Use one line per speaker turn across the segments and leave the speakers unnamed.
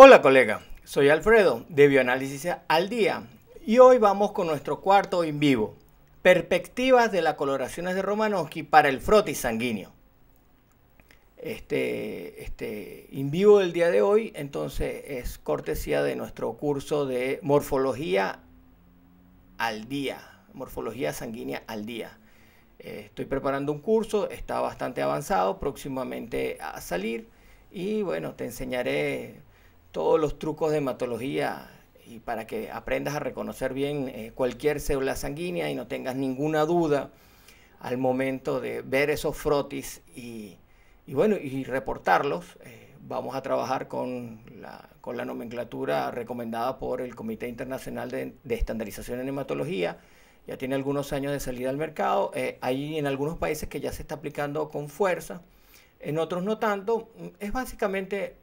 Hola colega, soy Alfredo de Bioanálisis al Día y hoy vamos con nuestro cuarto en vivo, perspectivas de las coloraciones de Romanowski para el frotis sanguíneo. Este, este in vivo del día de hoy entonces es cortesía de nuestro curso de morfología al día, morfología sanguínea al día. Eh, estoy preparando un curso, está bastante avanzado, próximamente a salir y bueno, te enseñaré todos los trucos de hematología y para que aprendas a reconocer bien eh, cualquier célula sanguínea y no tengas ninguna duda al momento de ver esos frotis y, bueno, y reportarlos. Eh, vamos a trabajar con la, con la, nomenclatura recomendada por el Comité Internacional de, de, Estandarización en Hematología. Ya tiene algunos años de salida al mercado. hay eh, en algunos países que ya se está aplicando con fuerza, en otros no tanto. Es básicamente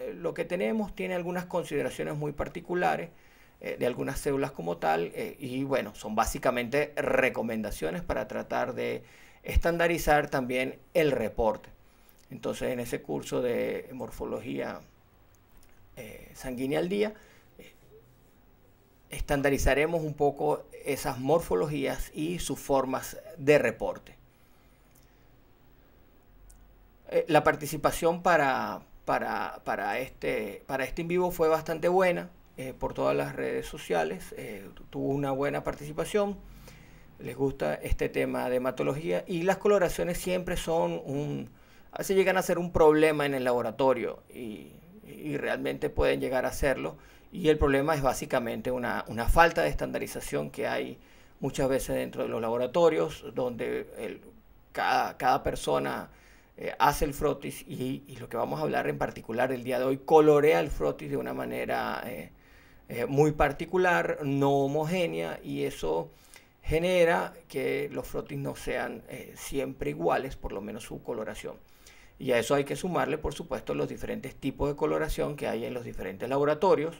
eh, lo que tenemos tiene algunas consideraciones muy particulares eh, de algunas células como tal eh, y bueno, son básicamente recomendaciones para tratar de estandarizar también el reporte. Entonces en ese curso de morfología sanguínea al día estandarizaremos un poco esas morfologías y sus formas de reporte. La participación para, para, para, este, para este en vivo fue bastante buena eh, por todas las redes sociales, eh, tuvo una buena participación, les gusta este tema de hematología y las coloraciones siempre son un, a veces llegan a ser un problema en el laboratorio y, realmente pueden llegar a serlo y el problema es básicamente una, una falta de estandarización que hay muchas veces dentro de los laboratorios donde cada, cada persona eh, hace el frotis y, lo que vamos a hablar en particular el día de hoy, colorea el frotis de una manera eh, eh, muy particular, no homogénea, y eso genera que los frotis no sean siempre iguales, por lo menos su coloración. Y a eso hay que sumarle, por supuesto, los diferentes tipos de coloración que hay en los diferentes laboratorios.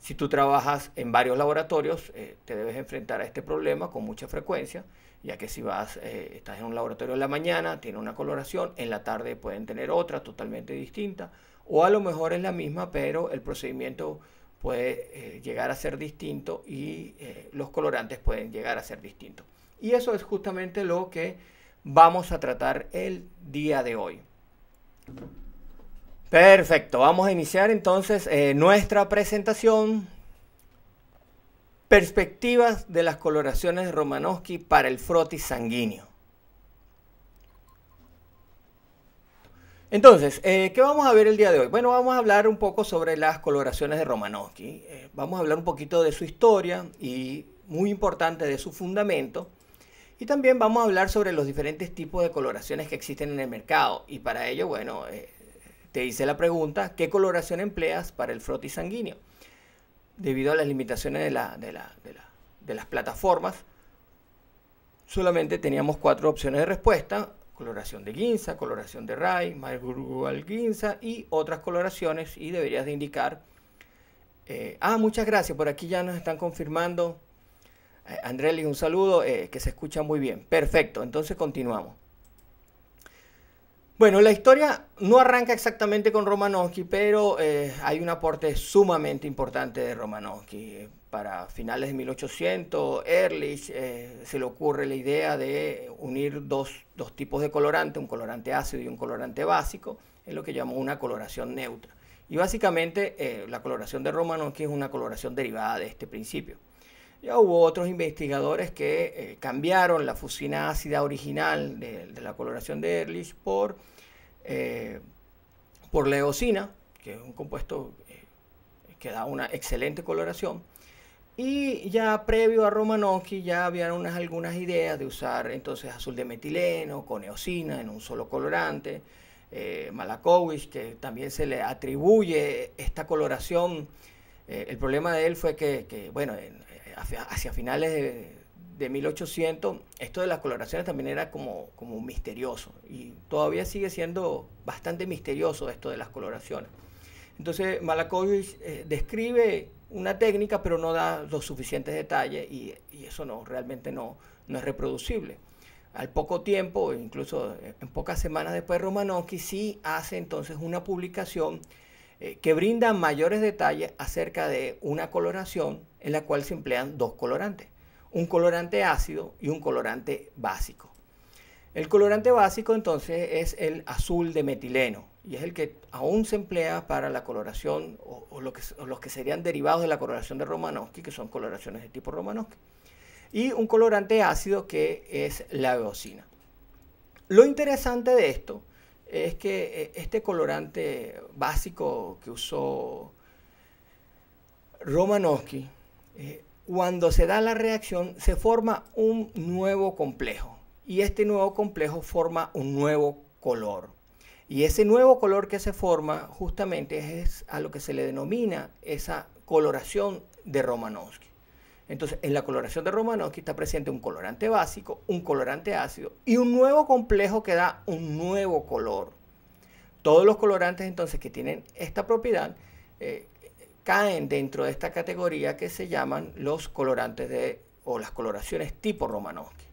Si tú trabajas en varios laboratorios, te debes enfrentar a este problema con mucha frecuencia ya que si vas, eh, estás en un laboratorio en la mañana, tiene una coloración, en la tarde pueden tener otra totalmente distinta, o a lo mejor es la misma, pero el procedimiento puede eh, llegar a ser distinto y eh, los colorantes pueden llegar a ser distintos. Y eso es justamente lo que vamos a tratar el día de hoy. Perfecto, vamos a iniciar entonces nuestra presentación Perspectivas de las coloraciones de Romanowski para el frotis sanguíneo. Entonces, eh, ¿qué vamos a ver el día de hoy? Bueno, vamos a hablar un poco sobre las coloraciones de Romanowski. Eh, vamos a hablar un poquito de su historia y, muy importante, de su fundamento. Y también vamos a hablar sobre los diferentes tipos de coloraciones que existen en el mercado. Y para ello, bueno, eh, te hice la pregunta, ¿qué coloración empleas para el frotis sanguíneo? debido a las limitaciones de, la, de, la, de, las plataformas, solamente teníamos cuatro opciones de respuesta, coloración de guinza, coloración de ray, al guinza y otras coloraciones y deberías de indicar. Eh, ah, muchas gracias, por aquí ya nos están confirmando. Eh, le digo un saludo, eh, que se escucha muy bien. Perfecto, entonces continuamos. Bueno, la historia no arranca exactamente con Romanowski, pero eh, hay un aporte sumamente importante de Romanowski. Para finales de 1800, Ehrlich eh, se le ocurre la idea de unir dos, tipos de colorante, un colorante ácido y un colorante básico, en lo que llamó una coloración neutra. Y básicamente eh, la coloración de Romanowski es una coloración derivada de este principio. Ya hubo otros investigadores que eh, cambiaron la fusina ácida original de, la coloración de Ehrlich por, eh, por que es un compuesto eh, que da una excelente coloración. Y ya previo a Romanowski ya habían unas, algunas ideas de usar entonces azul de metileno con eosina en un solo colorante. Eh, Malakowicz, que también se le atribuye esta coloración. el problema de él fue que, que bueno, en, hacia, finales de, 1800, esto de las coloraciones también era como, como misterioso y todavía sigue siendo bastante misterioso esto de las coloraciones. Entonces Malakovich eh, describe una técnica pero no da los suficientes detalles y, eso no, realmente no, es reproducible al poco tiempo, incluso eh, en pocas semanas después, Romanowski sí hace entonces una publicación eh, que brinda mayores detalles acerca de una coloración en la cual se emplean dos colorantes, un colorante ácido y un colorante básico. El colorante básico entonces es el azul de metileno y es el que aún se emplea para la coloración o, los que serían derivados de la coloración de Romanowski, que son coloraciones de tipo Romanowski. Y un colorante ácido que es la eosina. Lo interesante de esto es que eh, este colorante básico que usó Romanowski eh, cuando se da la reacción, se forma un nuevo complejo. Y este nuevo complejo forma un nuevo color. Y ese nuevo color que se forma justamente es a lo que se le denomina esa coloración de Romanowski. Entonces, en la coloración de Romanowski está presente un colorante básico, un colorante ácido y un nuevo complejo que da un nuevo color. Todos los colorantes entonces que tienen esta propiedad eh, caen dentro de esta categoría que se llaman los colorantes de, o las coloraciones tipo Romanowski.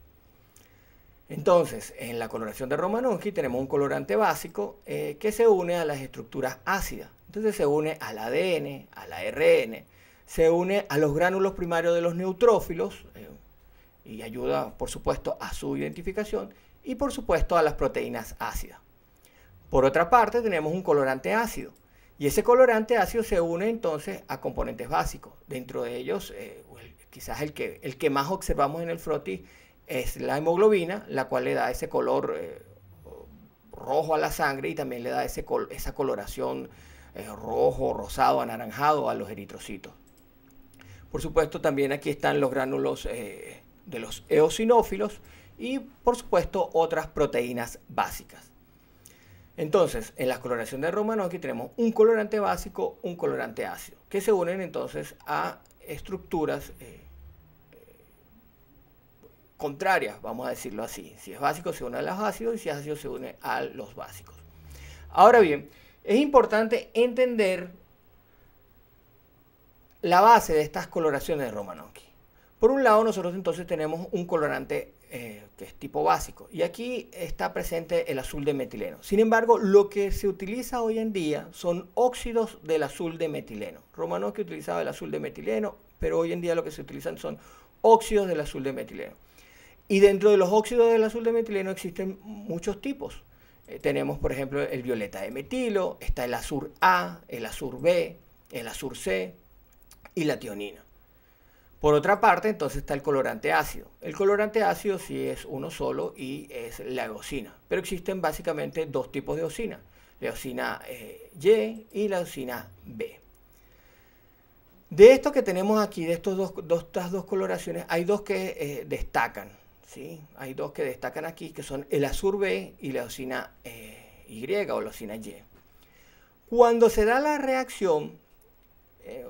Entonces, en la coloración de Romanowski tenemos un colorante básico eh, que se une a las estructuras ácidas. Entonces se une al ADN, a la RN, se une a los gránulos primarios de los neutrófilos eh, y ayuda, por supuesto, a su identificación y, por supuesto, a las proteínas ácidas. Por otra parte, tenemos un colorante ácido y ese colorante ácido se une entonces a componentes básicos. Dentro de ellos, eh, quizás el que, el que más observamos en el frotis es la hemoglobina, la cual le da ese color eh, rojo a la sangre y también le da ese esa coloración eh, rojo, rosado, anaranjado a los eritrocitos. Por supuesto, también aquí están los gránulos de los eosinófilos y, por supuesto, otras proteínas básicas. Entonces, en la coloración de Romanoqui tenemos un colorante básico, un colorante ácido, que se unen entonces a estructuras eh, eh, contrarias, vamos a decirlo así. Si es básico se une a los ácidos y si es ácido se une a los básicos. Ahora bien, es importante entender la base de estas coloraciones de Romanoqui. Por un lado, nosotros entonces tenemos un colorante eh, que es tipo básico. Y aquí está presente el azul de metileno. Sin embargo, lo que se utiliza hoy en día son óxidos del azul de metileno. que utilizaba el azul de metileno, pero hoy en día lo que se utilizan son óxidos del azul de metileno. Y dentro de los óxidos del azul de metileno existen muchos tipos. Eh, tenemos, por ejemplo, el violeta de metilo, está el azul A, el azur B, el azur C y la tionina. Por otra parte, entonces está el colorante ácido. El colorante ácido sí es uno solo y es la osina, Pero existen básicamente dos tipos de osina: La osina eh, Y y la osina B. De esto que tenemos aquí, de estos dos, estas dos coloraciones, hay dos que eh, destacan. ¿sí? Hay dos que destacan aquí, que son el azur B y la osina eh, Y o la osina Y. Cuando se da la reacción,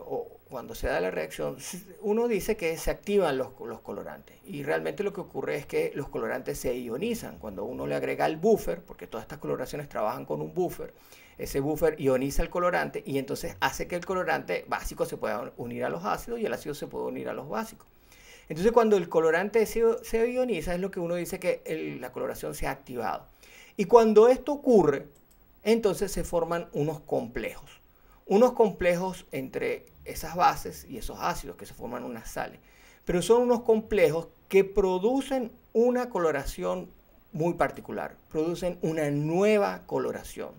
o, cuando se da la reacción, uno dice que se activan los, los, colorantes. Y realmente lo que ocurre es que los colorantes se ionizan. Cuando uno le agrega el buffer, porque todas estas coloraciones trabajan con un buffer, ese buffer ioniza el colorante y entonces hace que el colorante básico se pueda unir a los ácidos y el ácido se pueda unir a los básicos. Entonces cuando el colorante se, ioniza es lo que uno dice que la coloración se ha activado. Y cuando esto ocurre, entonces se forman unos complejos. Unos complejos entre esas bases y esos ácidos que se forman unas sales. Pero son unos complejos que producen una coloración muy particular, producen una nueva coloración.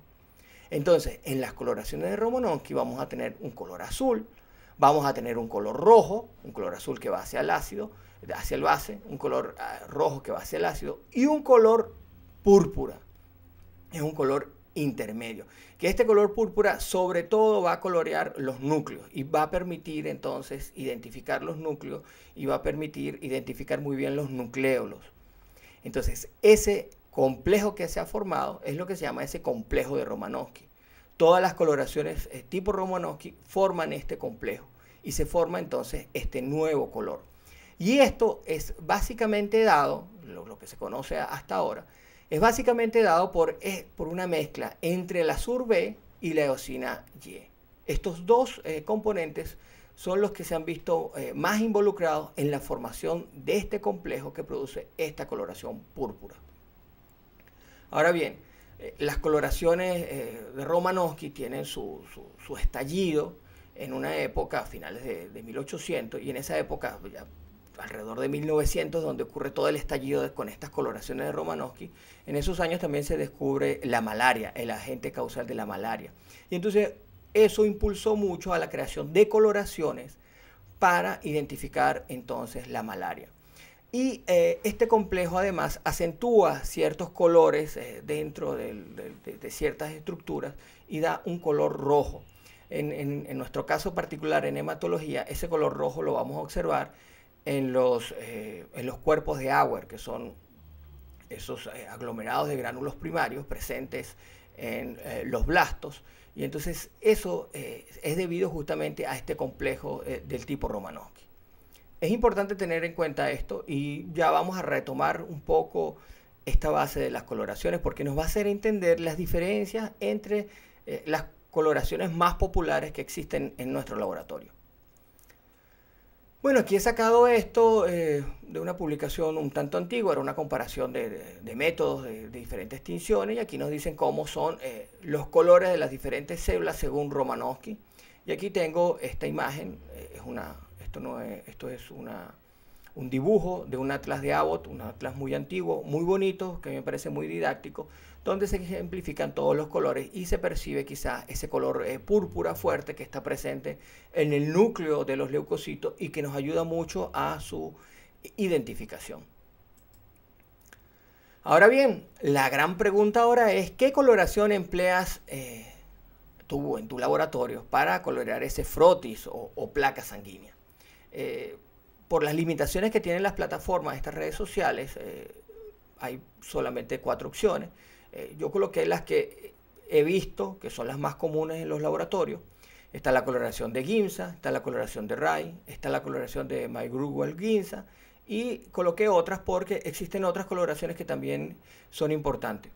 Entonces, en las coloraciones de Romanovsky vamos a tener un color azul, vamos a tener un color rojo, un color azul que va hacia el ácido, hacia el base, un color ah, rojo que va hacia el ácido y un color púrpura. Es un color intermedio que este color púrpura sobre todo va a colorear los núcleos y va a permitir entonces identificar los núcleos y va a permitir identificar muy bien los nucleolos. Entonces, ese complejo que se ha formado es lo que se llama ese complejo de Romanowski. Todas las coloraciones eh, tipo Romanowski forman este complejo y se forma entonces este nuevo color. Y esto es básicamente dado, lo que se conoce hasta ahora, es básicamente dado por, eh, por una mezcla entre la B y la eosina Y. Estos dos eh, componentes son los que se han visto eh, más involucrados en la formación de este complejo que produce esta coloración púrpura. Ahora bien, las coloraciones de Romanowski tienen su, estallido en una época, a finales de, de 1800, y en esa época ya alrededor de 1900, donde ocurre todo el estallido con estas coloraciones de Romanovsky, en esos años también se descubre la malaria, el agente causal de la malaria. Y entonces eso impulsó mucho a la creación de coloraciones para identificar entonces la malaria. Y eh, este complejo además acentúa ciertos colores eh, dentro de, ciertas estructuras y da un color rojo. en nuestro caso particular en hematología, ese color rojo lo vamos a observar eh, en los, cuerpos de agua, que son esos eh, aglomerados de gránulos primarios presentes en eh, los blastos. Y entonces eso es debido justamente a este complejo del tipo Romanowski. Es importante tener en cuenta esto y ya vamos a retomar un poco esta base de las coloraciones porque nos va a hacer entender las diferencias entre las coloraciones más populares que existen en nuestro laboratorio. Bueno, aquí he sacado esto eh, de una publicación un tanto antigua, era una comparación de, métodos de, diferentes tinciones y aquí nos dicen cómo son eh, los colores de las diferentes células según Romanowski. Y aquí tengo esta imagen, eh, es una, esto, no es, esto es una un dibujo de un atlas de Abbott, un atlas muy antiguo, muy bonito, que me parece muy didáctico, donde se ejemplifican todos los colores y se percibe quizás ese color eh, púrpura fuerte que está presente en el núcleo de los leucocitos y que nos ayuda mucho a su identificación. Ahora bien, la gran pregunta ahora es qué coloración empleas eh, tú en tu laboratorio para colorear ese frotis o, placa sanguínea. Eh, por las limitaciones que tienen las plataformas, estas redes sociales, eh, hay solamente cuatro opciones. Eh, yo coloqué las que he visto, que son las más comunes en los laboratorios. Está la coloración de Gimsa, está la coloración de Rai, está la coloración de MyGrugwell Gimsa y coloqué otras porque existen otras coloraciones que también son importantes.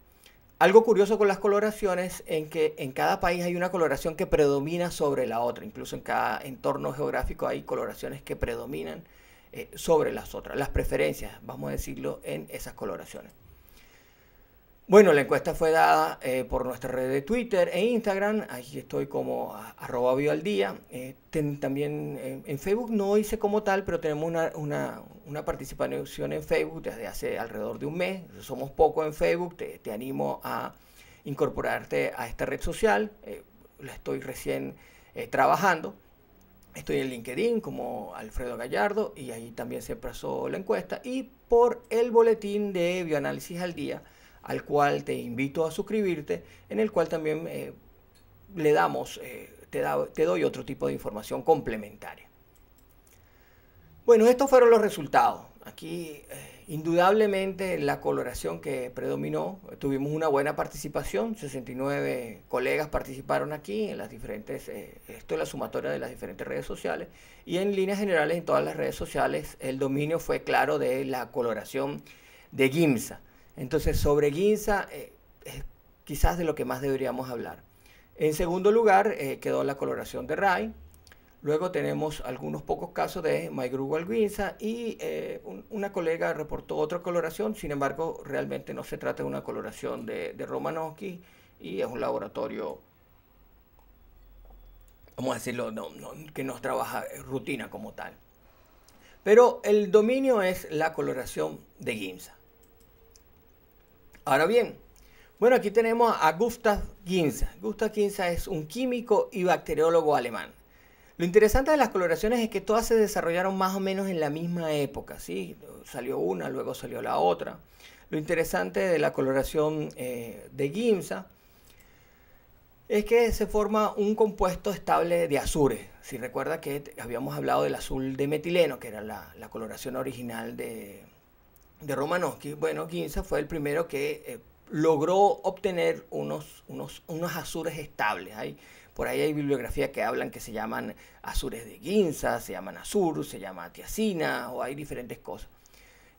Algo curioso con las coloraciones en que en cada país hay una coloración que predomina sobre la otra, incluso en cada entorno geográfico hay coloraciones que predominan eh, sobre las otras, las preferencias, vamos a decirlo, en esas coloraciones. Bueno, la encuesta fue dada eh, por nuestra red de Twitter e Instagram. ahí estoy como arroba al día. Eh, también en Facebook no hice como tal, pero tenemos una, participación en Facebook desde hace alrededor de un mes. Somos pocos en Facebook. Te, te, animo a incorporarte a esta red social. la estoy recién trabajando. Estoy en LinkedIn como Alfredo Gallardo y ahí también se pasó la encuesta y por el boletín de Bioanálisis al Día, al cual te invito a suscribirte, en el cual también eh, le damos, eh, te, doy otro tipo de información complementaria. Bueno, estos fueron los resultados. Aquí eh, Indudablemente la coloración que predominó, tuvimos una buena participación, 69 colegas participaron aquí en las diferentes, eh, esto es la sumatoria de las diferentes redes sociales, y en líneas generales en todas las redes sociales el dominio fue claro de la coloración de Gimsa. Entonces sobre Gimsa eh, quizás de lo que más deberíamos hablar. En segundo lugar eh, quedó la coloración de Rai, Luego tenemos algunos pocos casos de Maigrugo guinza y eh, una colega reportó otra coloración, sin embargo, realmente no se trata de una coloración de, de Romanowski y es un laboratorio, vamos a decirlo, que nos trabaja eh, rutina como tal. Pero el dominio es la coloración de Ginza. Ahora bien, bueno, aquí tenemos a Gustav Ginza. Gustav Ginza es un químico y bacteriólogo alemán. Lo interesante de las coloraciones es que todas se desarrollaron más o menos en la misma época, ¿sí? Salió una, luego salió la otra. Lo interesante de la coloración eh, de Gimsa es que se forma un compuesto estable de azures. Si recuerda que habíamos hablado del azul de metileno, que era la, coloración original de, de Romanowski. Bueno, GIMSA fue el primero que eh, logró obtener unos, unos, unos azures estables. Por ahí hay bibliografías que hablan que se llaman azures de Ginza, se llaman azur, se llama tiacina, o hay diferentes cosas.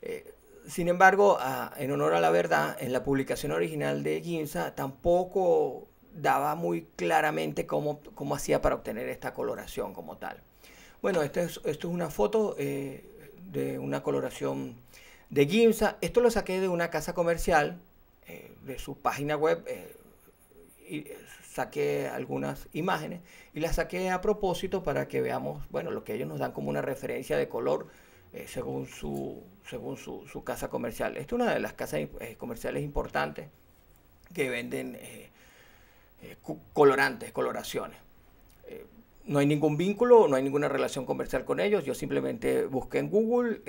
Eh, sin embargo, en honor a la verdad, en la publicación original de Ginza tampoco daba muy claramente cómo, hacía para obtener esta coloración como tal. Bueno, esto es, es una foto eh, de una coloración de Ginza. Esto lo saqué de una casa comercial, eh, de su página web. Eh, saqué algunas imágenes y las saqué a propósito para que veamos, bueno, lo que ellos nos dan como una referencia de color eh, según, su, según su, su, casa comercial. Esta es una de las casas eh, comerciales importantes que venden colorantes, coloraciones. no hay ningún vínculo, no hay ninguna relación comercial con ellos. Yo simplemente busqué en Google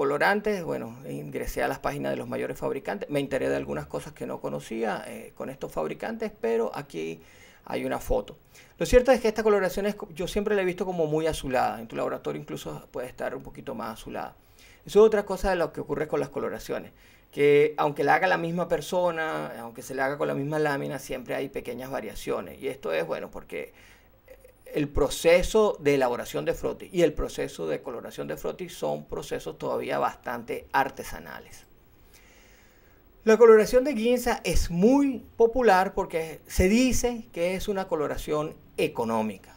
colorantes, bueno, ingresé a las páginas de los mayores fabricantes, me enteré de algunas cosas que no conocía eh, con estos fabricantes, pero aquí hay una foto. Lo cierto es que esta coloración es, yo siempre la he visto como muy azulada, en tu laboratorio incluso puede estar un poquito más azulada. Eso es otra cosa de lo que ocurre con las coloraciones, que aunque la haga la misma persona, aunque se le haga con la misma lámina, siempre hay pequeñas variaciones. Y esto es, bueno, porque el proceso de elaboración de frotis y el proceso de coloración de frotis son procesos todavía bastante artesanales. La coloración de guinza es muy popular porque se dice que es una coloración económica.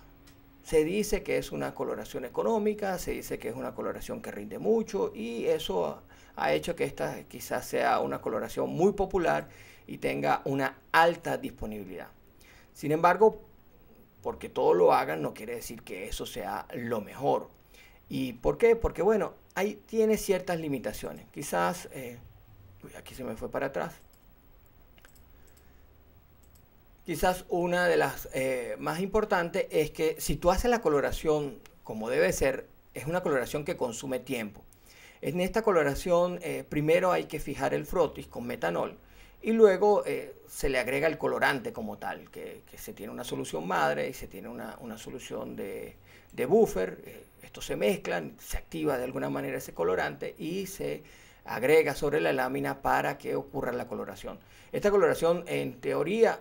Se dice que es una coloración económica, se dice que es una coloración que rinde mucho y eso ha hecho que esta quizás sea una coloración muy popular y tenga una alta disponibilidad. Sin embargo, porque todo lo hagan no quiere decir que eso sea lo mejor. ¿Y por qué? Porque bueno, ahí tiene ciertas limitaciones. Quizás, eh, aquí se me fue para atrás. Quizás una de las eh, más importantes es que si tú haces la coloración como debe ser, es una coloración que consume tiempo. En esta coloración eh, primero hay que fijar el frotis con metanol y luego eh, se le agrega el colorante como tal, que, se tiene una solución madre y se tiene una, solución de, buffer, eh, esto estos se mezclan, se activa de alguna manera ese colorante y se agrega sobre la lámina para que ocurra la coloración. Esta coloración en teoría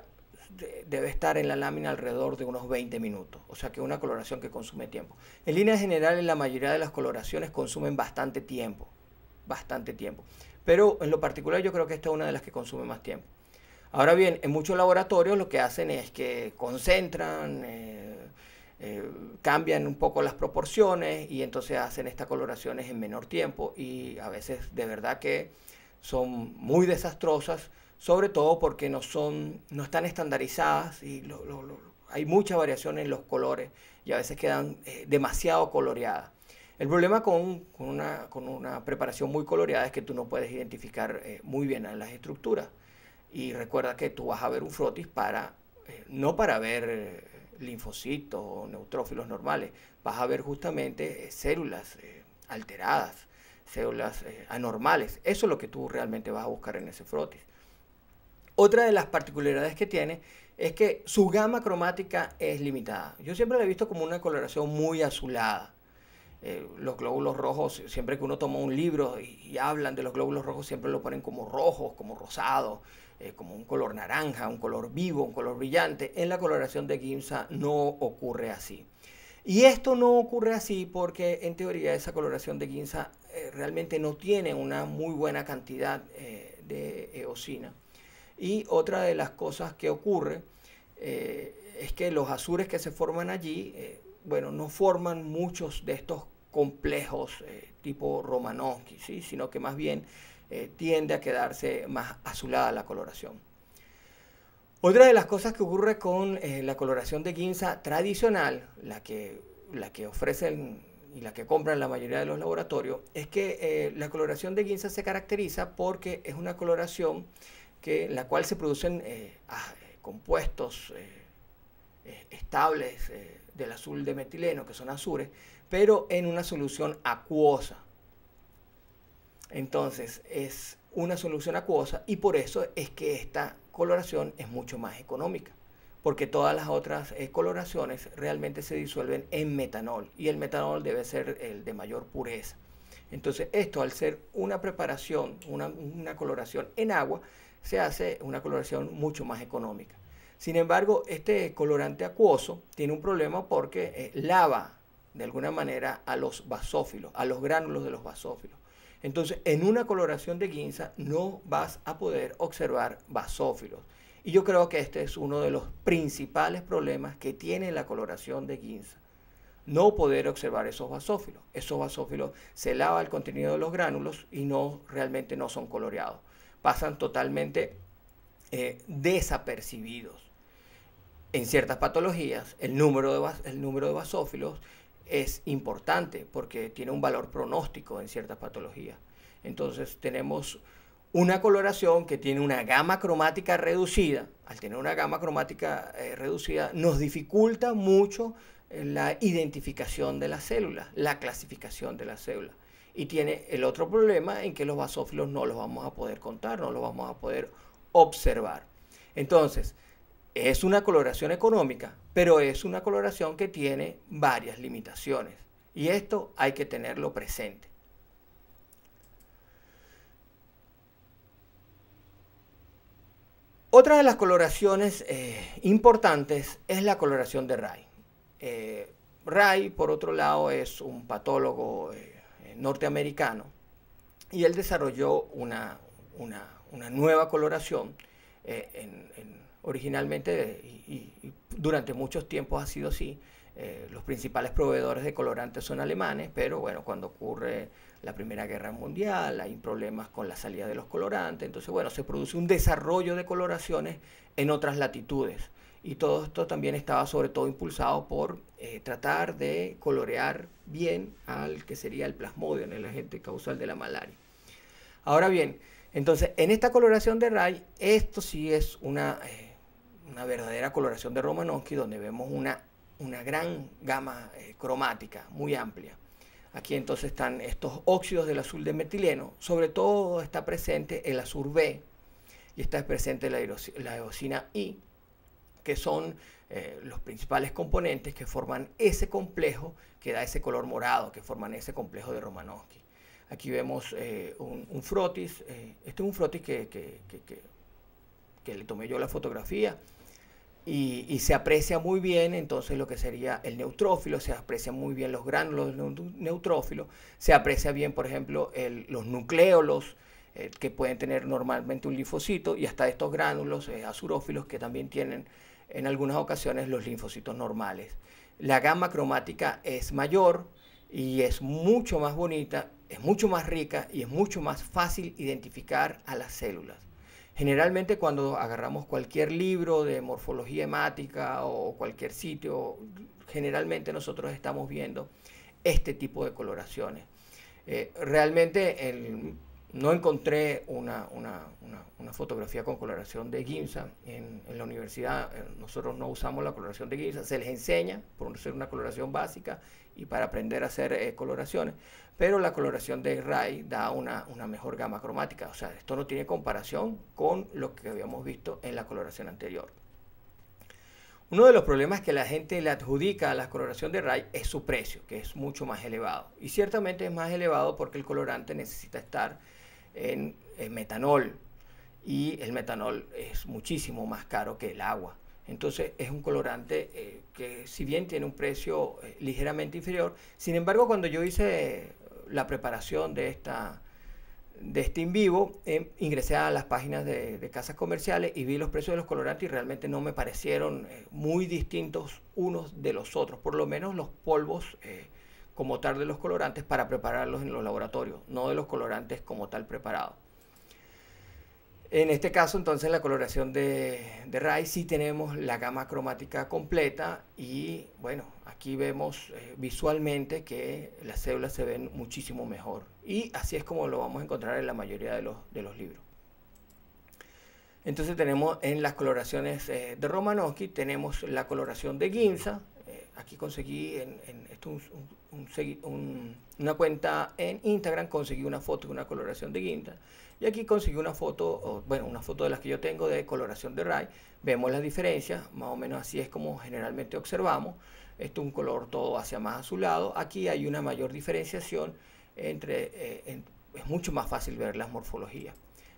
debe estar en la lámina alrededor de unos 20 minutos, o sea que una coloración que consume tiempo. En línea general en la mayoría de las coloraciones consumen bastante tiempo, bastante tiempo pero en lo particular yo creo que esta es una de las que consume más tiempo. Ahora bien, en muchos laboratorios lo que hacen es que concentran, eh, eh, cambian un poco las proporciones y entonces hacen estas coloraciones en menor tiempo y a veces de verdad que son muy desastrosas, sobre todo porque no, son, no están estandarizadas y hay mucha variación en los colores y a veces quedan eh, demasiado coloreadas. El problema con, una, preparación muy coloreada es que tú no puedes identificar eh, muy bien las estructuras. Y recuerda que tú vas a ver un frotis para, eh, no para ver eh, linfocitos o neutrófilos normales, vas a ver justamente células alteradas, células anormales. Eso es lo que tú realmente vas a buscar en ese frotis. Otra de las particularidades que tiene es que su gama cromática es limitada. Yo siempre la he visto como una coloración muy azulada eh, los glóbulos rojos, siempre que uno toma un libro y, hablan de los glóbulos rojos, siempre lo ponen como rojos, como rosados, eh, como un color naranja, un color vivo, un color brillante. En la coloración de Ginza no ocurre así. Y esto no ocurre así porque en teoría esa coloración de Ginza eh, realmente no tiene una muy buena cantidad de eosina. Y otra de las cosas que ocurre es que los azures que se forman allí, bueno, no forman muchos de estos complejos eh, tipo Romanowski, ¿sí? sino que más bien eh, tiende a quedarse más azulada la coloración. Otra de las cosas que ocurre con eh, la coloración de guinza tradicional, la que, la que ofrecen y la que compran la mayoría de los laboratorios, es que la coloración de guinza se caracteriza porque es una coloración que, en la cual se producen compuestos estables del azul de metileno, que son azures, pero en una solución acuosa. Entonces es una solución acuosa y por eso es que esta coloración es mucho más económica, porque todas las otras eh, coloraciones realmente se disuelven en metanol y el metanol debe ser el de mayor pureza. Entonces esto al ser una preparación, una, coloración en agua, se hace una coloración mucho más económica. Sin embargo, este colorante acuoso tiene un problema porque eh, lava de alguna manera a los basófilos, a los gránulos de los basófilos. Entonces, en una coloración de guinza no vas a poder observar basófilos. Y yo creo que este es uno de los principales problemas que tiene la coloración de guinza. No poder observar esos basófilos. Esos basófilos se lava el contenido de los gránulos y no realmente no son coloreados. Pasan totalmente eh, desapercibidos. En ciertas patologías, el número de, el número de basófilos es importante porque tiene un valor pronóstico en ciertas patologías. Entonces tenemos una coloración que tiene una gama cromática reducida. Al tener una gama cromática eh, reducida nos dificulta mucho eh, la identificación de las células, la clasificación de las células. Y tiene el otro problema en que los basófilos no los vamos a poder contar, no los vamos a poder observar. Entonces, es una coloración económica, pero es una coloración que tiene varias limitaciones. Y esto hay que tenerlo presente. Otra de las coloraciones eh, importantes es la coloración de Ray. Eh, Ray, por otro lado, es un patólogo eh, norteamericano y él desarrolló una, nueva coloración en, en, originalmente y, durante muchos tiempos ha sido así. Eh, los principales proveedores de colorantes son alemanes, pero bueno, cuando ocurre la Primera Guerra Mundial hay problemas con la salida de los colorantes, entonces bueno, se produce un desarrollo de coloraciones en otras latitudes. Y todo esto también estaba sobre todo impulsado por eh, tratar de colorear bien al que sería el plasmodio, el agente causal de la malaria. Ahora bien, entonces en esta coloración de Ray, esto sí es una... Eh, una verdadera coloración de Romanowski donde vemos una, una gran gama eh, cromática muy amplia. Aquí entonces están estos óxidos del azul de metileno, sobre todo está presente el azul B y está presente la, la I, que son eh, los principales componentes que forman ese complejo que da ese color morado, que forman ese complejo de Romanowski. Aquí vemos eh, un, frotis, este es un frotis que, que, que, le tomé yo la fotografía, y, se aprecia muy bien entonces lo que sería el neutrófilo, se aprecia muy bien los gránulos del neutrófilo, se aprecia bien, por ejemplo, los nucleolos eh, que pueden tener normalmente un linfocito y hasta estos gránulos eh, azurófilos que también tienen en algunas ocasiones los linfocitos normales. La gama cromática es mayor y es mucho más bonita, es mucho más rica y es mucho más fácil identificar a las células. Generalmente cuando agarramos cualquier libro de morfología hemática o cualquier sitio, generalmente nosotros estamos viendo este tipo de coloraciones. Eh, realmente no encontré una, una fotografía con coloración de Gimsa. En, la universidad eh, nosotros no usamos la coloración de Gimsa, se les enseña por ser una coloración básica y para aprender a hacer eh, coloraciones, pero la coloración de Ray da una, mejor gama cromática, o sea, esto no tiene comparación con lo que habíamos visto en la coloración anterior. Uno de los problemas que la gente le adjudica a la coloración de Ray es su precio, que es mucho más elevado. Y ciertamente es más elevado porque el colorante necesita estar en metanol, y el metanol es muchísimo más caro que el agua. Entonces es un colorante eh, que si bien tiene un precio eh, ligeramente inferior, sin embargo cuando yo hice eh, la preparación de esta de este in vivo, ingresé a las páginas de, de, casas comerciales y vi los precios de los colorantes y realmente no me parecieron muy distintos unos de los otros, por lo menos los polvos como tal de los colorantes para prepararlos en los laboratorios, no de los colorantes como tal preparados. En este caso, entonces, la coloración de, de RAI sí tenemos la gama cromática completa y, bueno, aquí vemos eh, visualmente que las células se ven muchísimo mejor. Y así es como lo vamos a encontrar en la mayoría de los, de los libros. Entonces tenemos en las coloraciones eh, de Romanowski, tenemos la coloración de Ginza, aquí conseguí, en, esto una cuenta en Instagram, conseguí una foto de una coloración de guinda. Y aquí conseguí una foto, bueno, una foto de las que yo tengo de coloración de ray. Vemos las diferencias, más o menos así es como generalmente observamos. Esto es un color todo hacia más azulado. Aquí hay una mayor diferenciación entre, eh, es mucho más fácil ver las morfologías.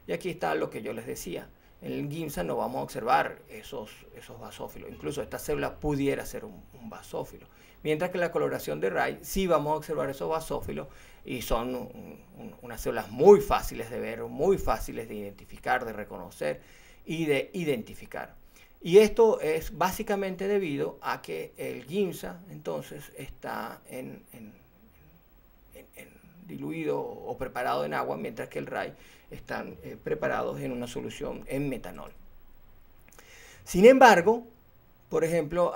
Y aquí está lo que yo les decía en el GIMSA no vamos a observar esos, esos basófilos. Incluso esta célula pudiera ser un, basófilo. Mientras que la coloración de Ray sí vamos a observar esos basófilos y son unas células muy fáciles de ver, muy fáciles de identificar, de reconocer y de identificar. Y esto es básicamente debido a que el GIMSA entonces está en, diluido o preparado en agua, mientras que el RAI están eh, preparados en una solución en metanol. Sin embargo, por ejemplo,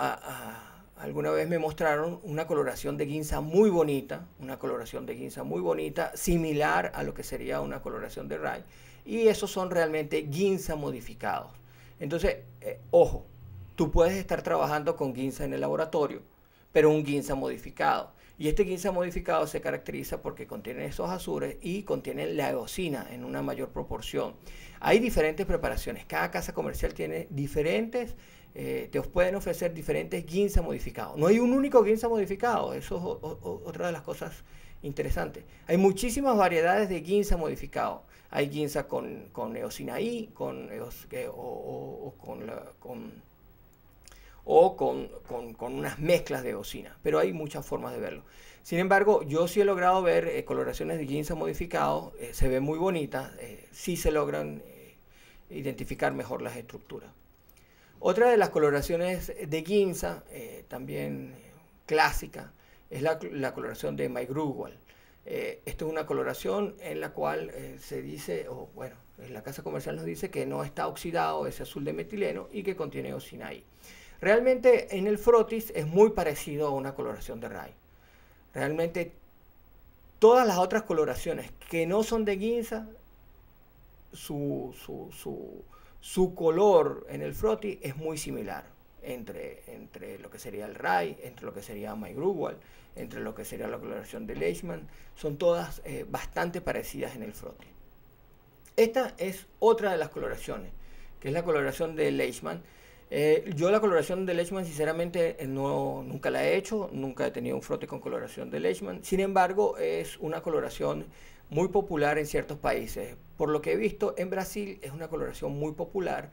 alguna vez me mostraron una coloración de guinza muy bonita, una coloración de guinza muy bonita, similar a lo que sería una coloración de ray, y esos son realmente guinza modificados. Entonces, eh, ojo, tú puedes estar trabajando con guinza en el laboratorio, pero un guinza modificado. Y este guinza modificado se caracteriza porque contiene esos azures y contiene la eosina en una mayor proporción. Hay diferentes preparaciones. Cada casa comercial tiene diferentes, eh, te pueden ofrecer diferentes guinza modificados. No hay un único guinza modificado. Eso es otra de las cosas interesantes. Hay muchísimas variedades de guinza modificado. Hay guinza con, con con, eh, o, con o con, unas mezclas de osina. Pero hay muchas formas de verlo. Sin embargo, yo sí he logrado ver eh, coloraciones de jeans modificados, eh, se ve muy bonitas, si eh, sí se logran identificar mejor las estructuras. Otra de las coloraciones de Ginza, también clásica, es la, coloración de migrugol. esta esto es una coloración en la cual se dice, o bueno, en la casa comercial nos dice que no está oxidado ese azul de metileno y que contiene osina ahí. Realmente en el frotis es muy parecido a una coloración de Ray. Realmente todas las otras coloraciones que no son de guinza, su, color en el frotis es muy similar entre, entre lo que sería el Ray, entre lo que sería Maigruwal, entre lo que sería la coloración de Leishman. Son todas eh, bastante parecidas en el frotis. Esta es otra de las coloraciones, que es la coloración de Leishman eh, yo la coloración de Lechman, sinceramente, eh, no, nunca la he hecho, nunca he tenido un frote con coloración de Leishman Sin embargo, es una coloración muy popular en ciertos países. Por lo que he visto, en Brasil es una coloración muy popular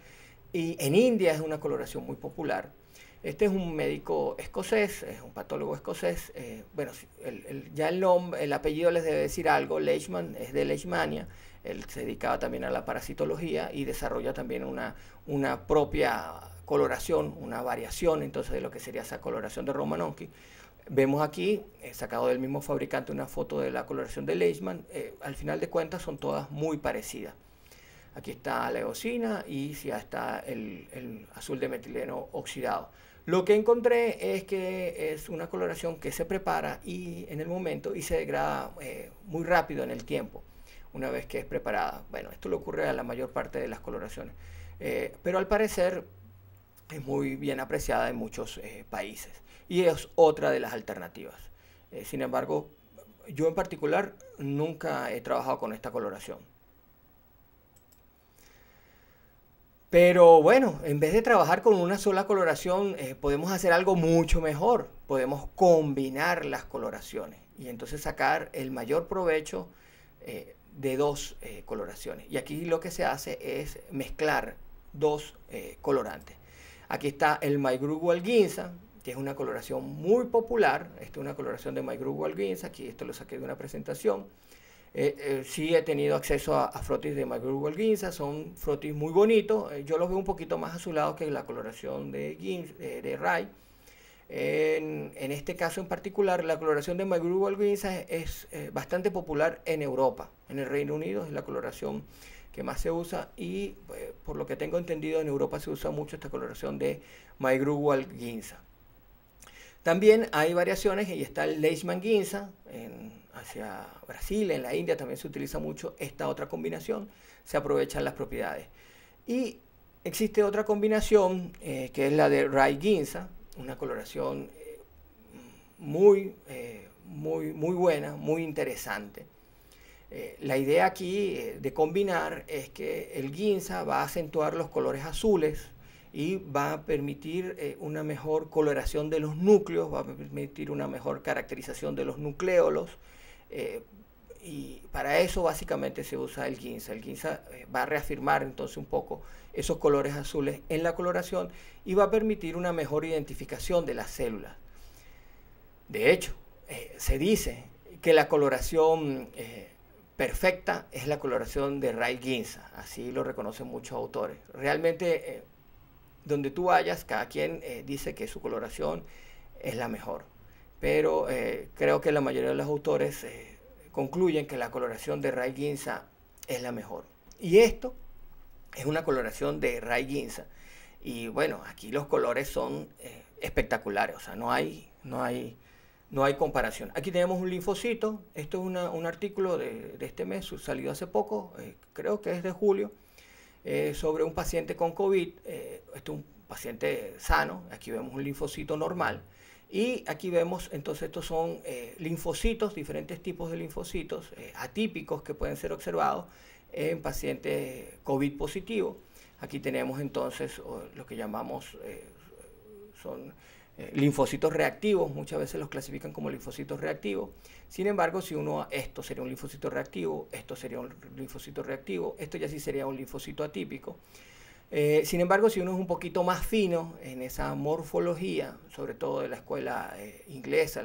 y en India es una coloración muy popular. Este es un médico escocés, es un patólogo escocés. Eh, bueno, ya el nombre, el apellido les debe decir algo. Leishman es de Leishmania. Él se dedicaba también a la parasitología y desarrolla también una, una propia coloración, una variación entonces de lo que sería esa coloración de Romanonki. Vemos aquí, he eh, sacado del mismo fabricante, una foto de la coloración de Leishman. Eh, al final de cuentas son todas muy parecidas. Aquí está la eosina y ya está el, azul de metileno oxidado. Lo que encontré es que es una coloración que se prepara y en el momento y se degrada eh, muy rápido en el tiempo, una vez que es preparada. Bueno, esto le ocurre a la mayor parte de las coloraciones. pero al parecer es muy bien apreciada en muchos eh, países y es otra de las alternativas. Eh, sin embargo, yo en particular nunca he trabajado con esta coloración. Pero bueno, en vez de trabajar con una sola coloración, eh, podemos hacer algo mucho mejor. Podemos combinar las coloraciones y entonces sacar el mayor provecho de dos coloraciones. Y aquí lo que se hace es mezclar dos colorantes. Aquí está el Maigru Guinza, que es una coloración muy popular. Esta es una coloración de Maigru Guinza, aquí esto lo saqué de una presentación. Eh, eh, sí he tenido acceso a, frotis de Maigru Guinza, son frotis muy bonitos. Eh, yo los veo un poquito más azulados que la coloración de, Rye. Ray. En, este caso en particular, la coloración de Maigru Wall es, es bastante popular en Europa. En el Reino Unido es la coloración que más se usa y eh, por lo que tengo entendido en Europa se usa mucho esta coloración de Maigrugual Ginza. También hay variaciones y está el Leishman Ginza en, hacia Brasil, en la India también se utiliza mucho esta otra combinación, se aprovechan las propiedades. Y existe otra combinación eh, que es la de Rye Ginza, una coloración eh, muy, muy, muy buena, muy interesante. Eh, la idea aquí eh, de combinar es que el guinza va a acentuar los colores azules y va a permitir eh, una mejor coloración de los núcleos, va a permitir una mejor caracterización de los nucleolos. y para eso básicamente se usa el guinza. El guinza va a reafirmar entonces un poco esos colores azules en la coloración y va a permitir una mejor identificación de las células. De hecho, se dice que la coloración perfecta es la coloración de Ray Ginza, así lo reconocen muchos autores. Realmente, eh, donde tú vayas, cada quien eh, dice que su coloración es la mejor, pero eh, creo que la mayoría de los autores concluyen que la coloración de Ray Ginza es la mejor. Y esto es una coloración de Ray Ginza. Y bueno, aquí los colores son espectaculares, o sea, no hay, no hay no hay comparación. Aquí tenemos un linfocito, esto es un artículo de, este mes, salido hace poco, eh, creo que es de julio, eh, sobre un paciente con COVID, este es un paciente sano, aquí vemos un linfocito normal, y aquí vemos, entonces estos son linfocitos, diferentes tipos de linfocitos atípicos que pueden ser observados en pacientes COVID positivo. Aquí tenemos entonces lo que llamamos, son eh, linfocitos reactivos, muchas veces los clasifican como linfocitos reactivos. Sin embargo, si uno, esto sería un linfocito reactivo, esto sería un linfocito reactivo, esto ya sí sería un linfocito atípico. Eh, sin embargo, si uno es un poquito más fino en esa morfología, sobre todo de la escuela eh, inglesa,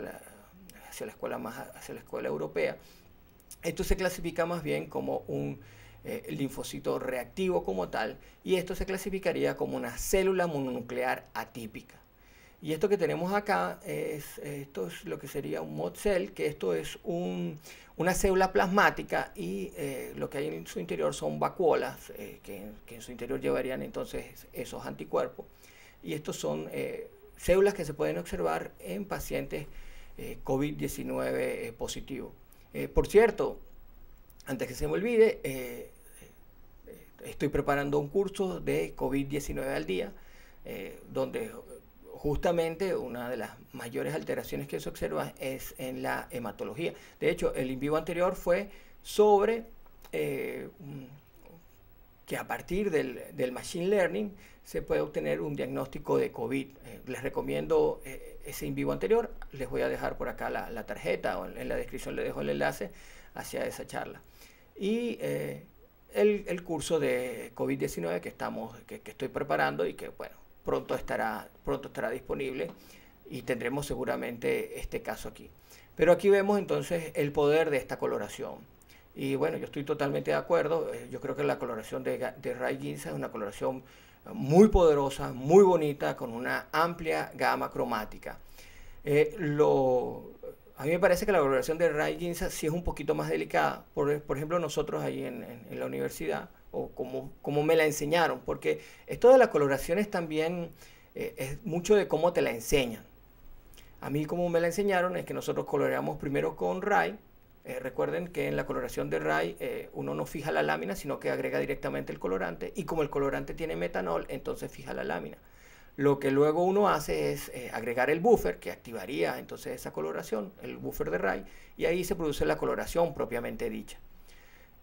hacia la escuela más la escuela europea, esto se clasifica más bien como un linfocito reactivo como tal, y esto se clasificaría como una célula mononuclear atípica. Y esto que tenemos acá, es, esto es lo que sería un mod que esto es una célula plasmática y eh, lo que hay en su interior son vacuolas, eh, que, que, en su interior llevarían entonces esos anticuerpos. Y estos son eh, células que se pueden observar en pacientes COVID-19 positivo. por cierto, antes que se me olvide, estoy preparando un curso de COVID-19 al día, donde justamente una de las mayores alteraciones que se observa es en la hematología. De hecho, el in vivo anterior fue sobre eh, que a partir del, Machine Learning se puede obtener un diagnóstico de COVID. Eh, les recomiendo eh, ese in vivo anterior. Les voy a dejar por acá la, tarjeta o en, la descripción les dejo el enlace hacia esa charla. Y el, curso de COVID-19 que, estamos, que estoy preparando y que, bueno, pronto estará, pronto estará disponible y tendremos seguramente este caso aquí. Pero aquí vemos entonces el poder de esta coloración. Y bueno, yo estoy totalmente de acuerdo. Eh, yo creo que la coloración de, de Ray Ginza es una coloración muy poderosa, muy bonita, con una amplia gama cromática. Eh, a mí me parece que la coloración de Ray Ginza sí es un poquito más delicada. Por, ejemplo, nosotros ahí en la universidad o como, me la enseñaron, porque esto de las coloraciones también eh, es mucho de cómo te la enseñan. A mí como me la enseñaron es que nosotros coloreamos primero con ray. Eh, recuerden que en la coloración de ray eh, uno no fija la lámina, sino que agrega directamente el colorante y como el colorante tiene metanol, entonces fija la lámina. Lo que luego uno hace es agregar el buffer que activaría entonces esa coloración, el buffer de ray, y ahí se produce la coloración propiamente dicha.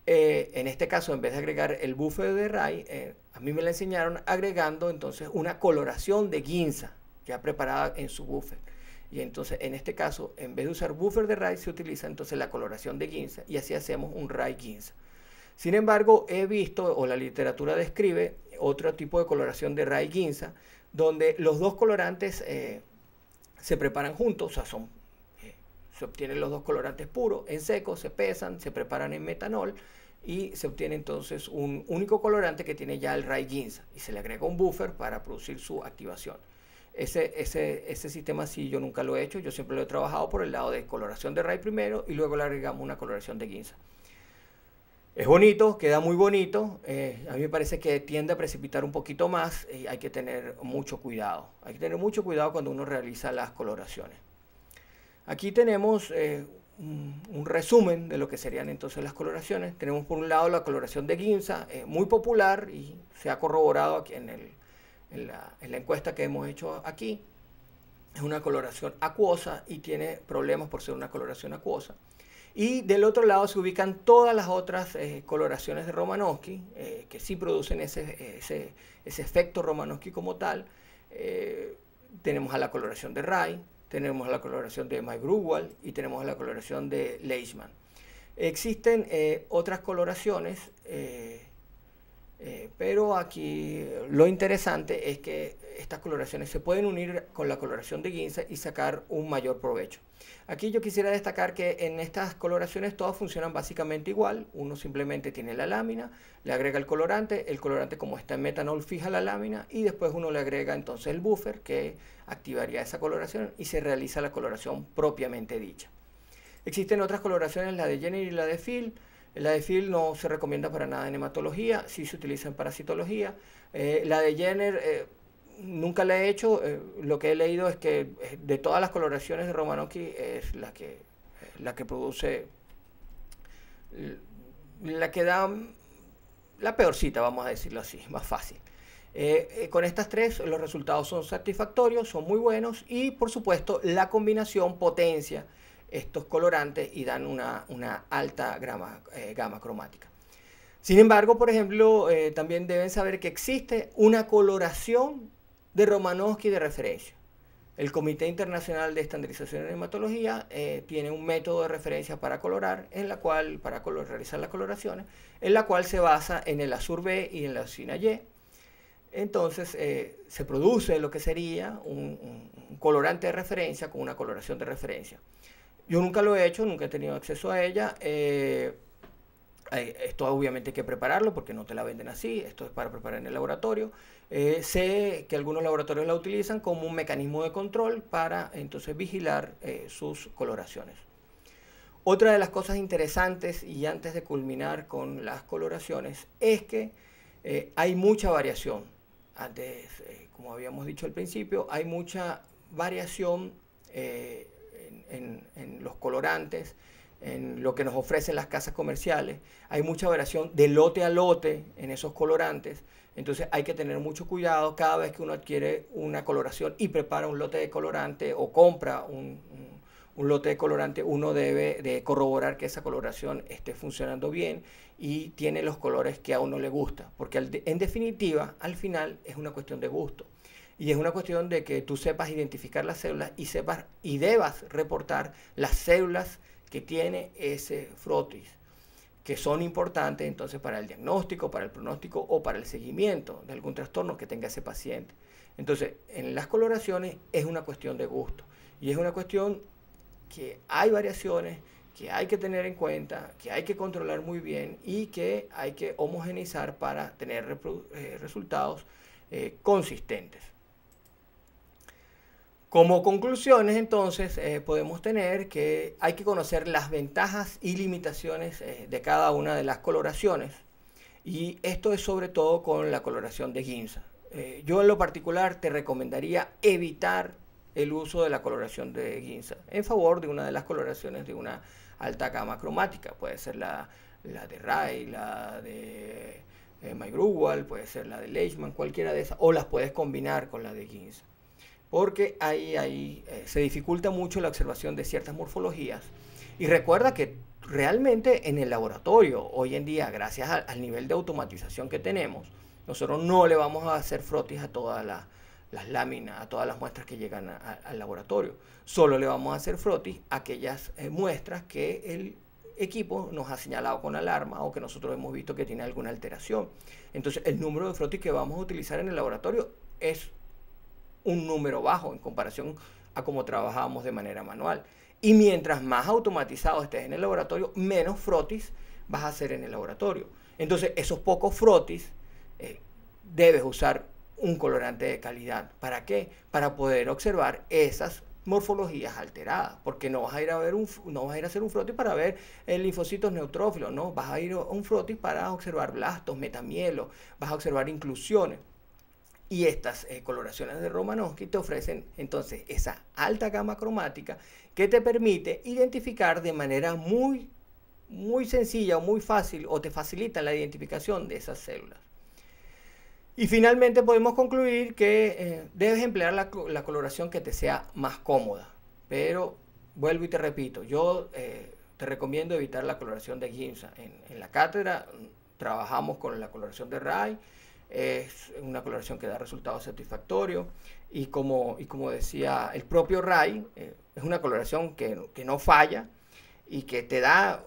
Eh, en este caso, en vez de agregar el buffer de ray eh, a mí me la enseñaron agregando entonces una coloración de guinza ya preparada en su buffer. Y entonces, en este caso, en vez de usar buffer de ray se utiliza entonces la coloración de guinza y así hacemos un ray guinza. Sin embargo, he visto, o la literatura describe, otro tipo de coloración de ray guinza, donde los dos colorantes eh, se preparan juntos, o sea, son se obtienen los dos colorantes puros, en seco se pesan, se preparan en metanol y se obtiene entonces un único colorante que tiene ya el ray ginza y se le agrega un buffer para producir su activación. Ese, ese, sistema sí yo nunca lo he hecho, yo siempre lo he trabajado por el lado de coloración de ray primero y luego le agregamos una coloración de ginza. Es bonito, queda muy bonito. Eh, a mí me parece que tiende a precipitar un poquito más y hay que tener mucho cuidado. Hay que tener mucho cuidado cuando uno realiza las coloraciones. Aquí tenemos eh, un, resumen de lo que serían entonces las coloraciones. Tenemos por un lado la coloración de Ginza, eh, muy popular y se ha corroborado aquí en, la, encuesta que hemos hecho aquí. Es una coloración acuosa y tiene problemas por ser una coloración acuosa. Y del otro lado se ubican todas las otras eh, coloraciones de Romanowski, que sí producen ese, efecto Romanowski como tal. tenemos a la coloración de Ray, tenemos la coloración de Mike wall y tenemos la coloración de Leishman. Existen eh, otras coloraciones eh, eh, pero aquí lo interesante es que estas coloraciones se pueden unir con la coloración de guinza y sacar un mayor provecho. Aquí yo quisiera destacar que en estas coloraciones todas funcionan básicamente igual. Uno simplemente tiene la lámina, le agrega el colorante, el colorante como está en metanol fija la lámina y después uno le agrega entonces el buffer que activaría esa coloración y se realiza la coloración propiamente dicha. Existen otras coloraciones, la de Jenner y la de Phil la de Phil no se recomienda para nada en hematología, sí se utiliza en parasitología. Eh, la de Jenner eh, nunca la he hecho, eh, lo que he leído es que de todas las coloraciones de romanoki es la que, la que produce, la que da la peorcita, vamos a decirlo así, más fácil. con estas tres los resultados son satisfactorios, son muy buenos y por supuesto la combinación potencia estos colorantes y dan una, alta eh, gama cromática. Sin embargo, por ejemplo, eh, también deben saber que existe una coloración de Romanowski de referencia. El Comité Internacional de Estandarización de Hematología eh, tiene un método de referencia para colorar, en la cual, para color, realizar las coloraciones, en la cual se basa en el azur B y en la oscina Y. Entonces se produce lo que sería un, colorante de referencia con una coloración de referencia. Yo nunca lo he hecho, nunca he tenido acceso a ella. Eh, esto obviamente hay que prepararlo porque no te la venden así, esto es para preparar en el laboratorio. Eh, sé que algunos laboratorios la utilizan como un mecanismo de control para entonces vigilar eh, sus coloraciones. Otra de las cosas interesantes y antes de culminar con las coloraciones es que hay mucha variación. Antes, como habíamos dicho al principio, hay mucha variación en, los colorantes, en lo que nos ofrecen las casas comerciales. Hay mucha variación de lote a lote en esos colorantes. Entonces hay que tener mucho cuidado cada vez que uno adquiere una coloración y prepara un lote de colorante o compra un, lote de colorante, uno debe corroborar que esa coloración esté funcionando bien y tiene los colores que a uno le gusta. Porque en definitiva, al final es una cuestión de gusto. Y es una cuestión de que tú sepas identificar las células y sepas y debas reportar las células que tiene ese frotis, que son importantes entonces para el diagnóstico, para el pronóstico o para el seguimiento de algún trastorno que tenga ese paciente. Entonces, en las coloraciones es una cuestión de gusto y es una cuestión que hay variaciones que hay que tener en cuenta, que hay que controlar muy bien y que hay que homogeneizar para tener eh, resultados eh, consistentes. Como conclusiones, entonces, eh, podemos tener que hay que conocer las ventajas y limitaciones eh, de cada una de las coloraciones. Y esto es sobre todo con la coloración de Ginza eh, yo en lo particular te recomendaría evitar el uso de la coloración de Ginza en favor de una de las coloraciones de una alta gama cromática. Puede ser la, la de Ray, la de eh, Maygruwal, puede ser la de Leishman, cualquiera de esas. O las puedes combinar con la de Ginza porque ahí, ahí eh, se dificulta mucho la observación de ciertas morfologías. Y recuerda que realmente en el laboratorio, hoy en día, gracias al nivel de automatización que tenemos, nosotros no le vamos a hacer frotis a todas las, láminas, a todas las muestras que llegan al laboratorio. Solo le vamos a hacer frotis a aquellas eh, muestras que el equipo nos ha señalado con alarma o que nosotros hemos visto que tiene alguna alteración. Entonces, el número de frotis que vamos a utilizar en el laboratorio es un número bajo en comparación a cómo trabajábamos de manera manual. Y mientras más automatizado estés en el laboratorio, menos frotis vas a hacer en el laboratorio. Entonces, esos pocos frotis eh, debes usar un colorante de calidad. ¿Para qué? Para poder observar esas morfologías alteradas, porque no vas a ir a ver un, no vas a ir a hacer un frotis para ver el linfocitos neutrófilos, no, vas a ir a un frotis para observar blastos, metamielos, vas a observar inclusiones. Y estas eh, coloraciones de Romanowski te ofrecen entonces esa alta gama cromática que te permite identificar de manera muy, muy sencilla o muy fácil o te facilita la identificación de esas células. Y finalmente podemos concluir que eh, debes emplear la, coloración que te sea más cómoda. Pero vuelvo y te repito, yo eh, te recomiendo evitar la coloración de Ginza. En, en la cátedra mm, trabajamos con la coloración de Ray es una coloración que da resultados satisfactorios y como, y como decía el propio Ray, eh, es una coloración que, no falla y que te da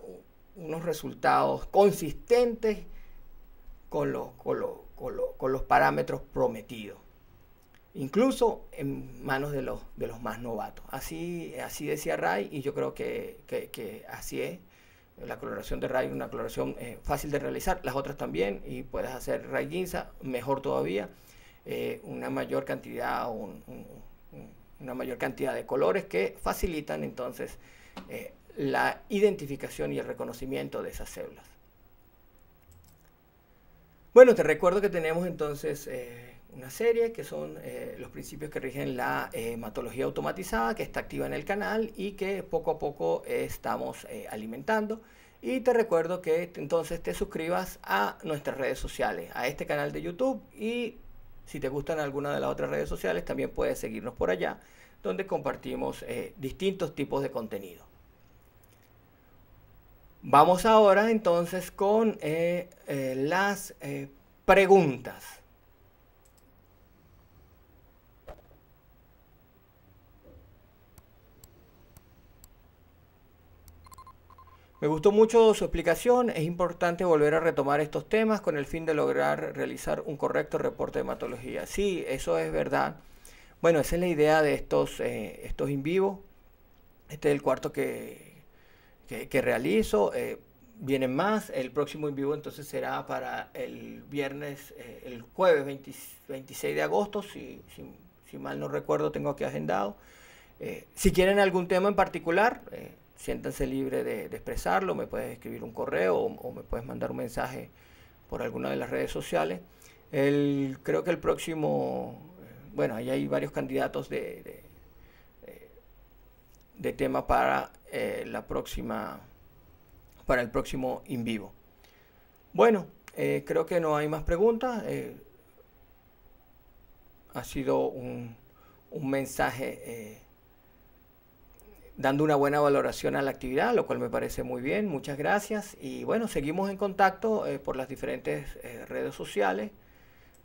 unos resultados consistentes con, los, con, parámetros prometidos, incluso en manos de los, de los más novatos. Así, así decía Ray y yo creo que así es la coloración de Ray es una coloración eh, fácil de realizar, las otras también, y puedes hacer ray ginza, mejor todavía, eh, una mayor cantidad una mayor cantidad de colores que facilitan entonces eh, la identificación y el reconocimiento de esas células. Bueno, te recuerdo que tenemos entonces una serie que son eh, los principios que rigen la eh, hematología automatizada que está activa en el canal y que poco a poco eh, estamos alimentando. Y te recuerdo que entonces te suscribas a nuestras redes sociales, a este canal de YouTube y si te gustan alguna de las otras redes sociales también puedes seguirnos por allá donde compartimos distintos tipos de contenido. Vamos ahora entonces con las preguntas. Me gustó mucho su explicación. Es importante volver a retomar estos temas con el fin de lograr realizar un correcto reporte de hematología. Sí, eso es verdad. Bueno, esa es la idea de estos, eh, estos in vivo. Este es el cuarto que, que, realizo. Eh, vienen más. El próximo in vivo entonces será para el viernes, eh, el jueves 26 de agosto, si, mal no recuerdo, tengo aquí agendado. si quieren algún tema en particular, siéntanse libre de, expresarlo, me puedes escribir un correo o, me puedes mandar un mensaje por alguna de las redes sociales. creo que el próximo, eh, bueno, ahí hay varios candidatos de, de, tema para eh, la próxima, para el próximo in vivo. Bueno, eh, creo que no hay más preguntas. ha sido un, un mensaje dando una buena valoración a la actividad, lo cual me parece muy bien. Muchas gracias. Y bueno, seguimos en contacto eh, por las diferentes eh, redes sociales.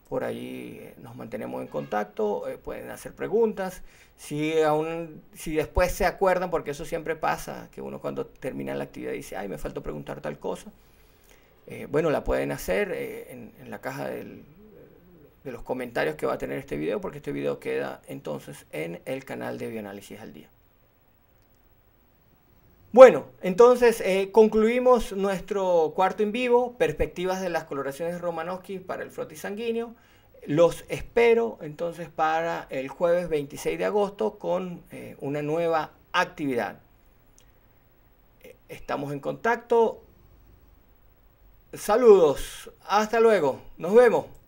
Por ahí eh, nos mantenemos en contacto, pueden hacer preguntas. Si, aún, si después se acuerdan, porque eso siempre pasa, que uno cuando termina la actividad dice, ay, me faltó preguntar tal cosa. bueno, la pueden hacer en, la caja de los comentarios que va a tener este video, porque este video queda entonces en el canal de Bioanálisis al Día. Bueno, entonces eh, concluimos nuestro cuarto en vivo, perspectivas de las coloraciones Romanovsky para el frotis sanguíneo. Los espero entonces para el jueves 26 de agosto con eh, una nueva actividad. Eh, estamos en contacto. Saludos. Hasta luego. Nos vemos.